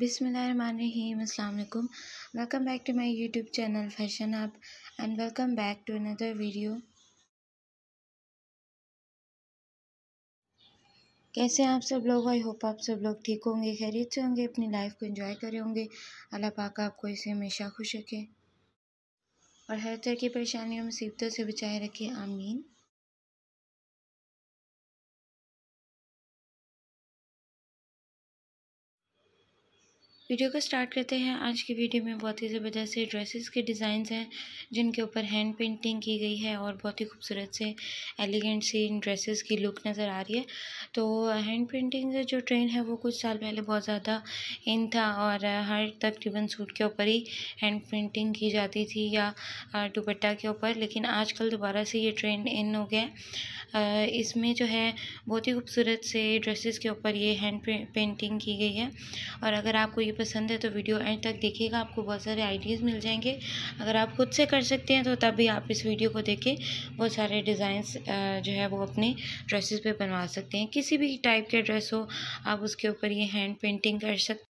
बिसमीम अल्लाम welcome back to my YouTube channel fashion hub and welcome back to another video कैसे आप सब लोग आई होप आप सब लोग ठीक होंगे खैरियत से होंगे अपनी लाइफ को एंजॉय करे होंगे अल्लाह पाक आपको इसे हमेशा खुश रखे और हर तरह की परेशानियों मुसीबतों से बचाए रखें आमीन वीडियो को स्टार्ट करते हैं आज की वीडियो में बहुत ही ज़बरदस्त से ड्रेसेस के डिज़ाइन हैं जिनके ऊपर हैंड पेंटिंग की गई है और बहुत ही खूबसूरत से एलिगेंट सी इन ड्रेसेस की लुक नज़र आ रही है तो हैंड पेंटिंग जो ट्रेंड है वो कुछ साल पहले बहुत ज़्यादा इन था और हर तकरीबन सूट के ऊपर ही हैंड पेंटिंग की जाती थी या दुपट्टा के ऊपर लेकिन आजकल दोबारा से ये ट्रेंड इन हो गया इसमें जो है बहुत ही खूबसूरत से ड्रेसेस के ऊपर ये हैंड पेंटिंग की गई है और अगर आपको ये वीडियो पसंद है तो वीडियो एंड तक देखिएगा आपको बहुत सारे आइडियाज़ मिल जाएंगे अगर आप खुद से कर सकते हैं तो तभी आप इस वीडियो को देख के बहुत सारे डिज़ाइंस जो है वो अपने ड्रेसेस पे बनवा सकते हैं किसी भी टाइप के ड्रेस हो आप उसके ऊपर ये हैंड पेंटिंग कर सकते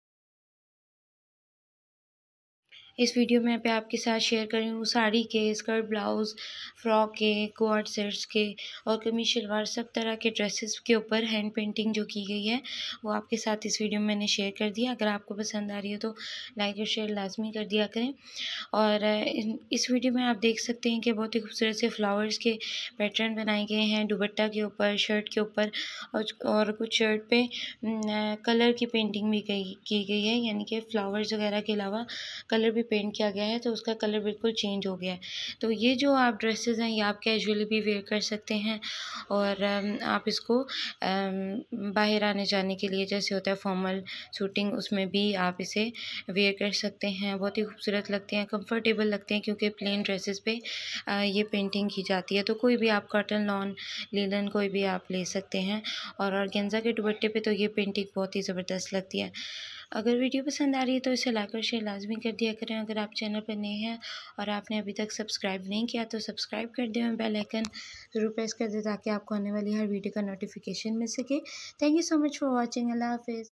इस वीडियो में पे आपके साथ शेयर कर रही हूँ साड़ी के स्कर्ट ब्लाउज़ फ्रॉक के कोट सेट्स के और कमीज शलवार सब तरह के ड्रेसेस के ऊपर हैंड पेंटिंग जो की गई है वो आपके साथ इस वीडियो में मैंने शेयर कर दिया अगर आपको पसंद आ रही हो तो लाइक और शेयर लाजमी कर दिया करें और इस वीडियो में आप देख सकते हैं कि बहुत ही खूबसूरत से फ्लावर्स के पैटर्न बनाए गए हैं दुबट्टा के ऊपर शर्ट के ऊपर और कुछ शर्ट पर कलर की पेंटिंग भी की गई है यानी कि फ्लावर्स वगैरह के अलावा कलर भी भी पेंट किया गया है तो उसका कलर बिल्कुल चेंज हो गया है तो ये जो आप ड्रेसेस हैं ये आप कैजुअली भी वेयर कर सकते हैं और आप इसको बाहर आने जाने के लिए जैसे होता है फॉर्मल सूटिंग उसमें भी आप इसे वेयर कर सकते हैं बहुत ही खूबसूरत लगते हैं कंफर्टेबल लगते हैं क्योंकि प्लेन ड्रेसेस पर ये पेंटिंग की जाती है तो कोई भी आप कॉटन लॉन लीलन कोई भी आप ले सकते हैं और गेंजा के दुबट्टे पर तो ये पेंटिंग बहुत ही ज़बरदस्त लगती है अगर वीडियो पसंद आ रही है तो इसे लाइक और शेयर लाजमी कर दिया करें अगर आप चैनल पर नए हैं और आपने अभी तक सब्सक्राइब नहीं किया तो सब्सक्राइब कर दें और बेल आइकन ज़रूर प्रेस कर दें ताकि आपको आने वाली हर वीडियो का नोटिफिकेशन मिल सके thank you so much for watching अल्लाह हाफिज़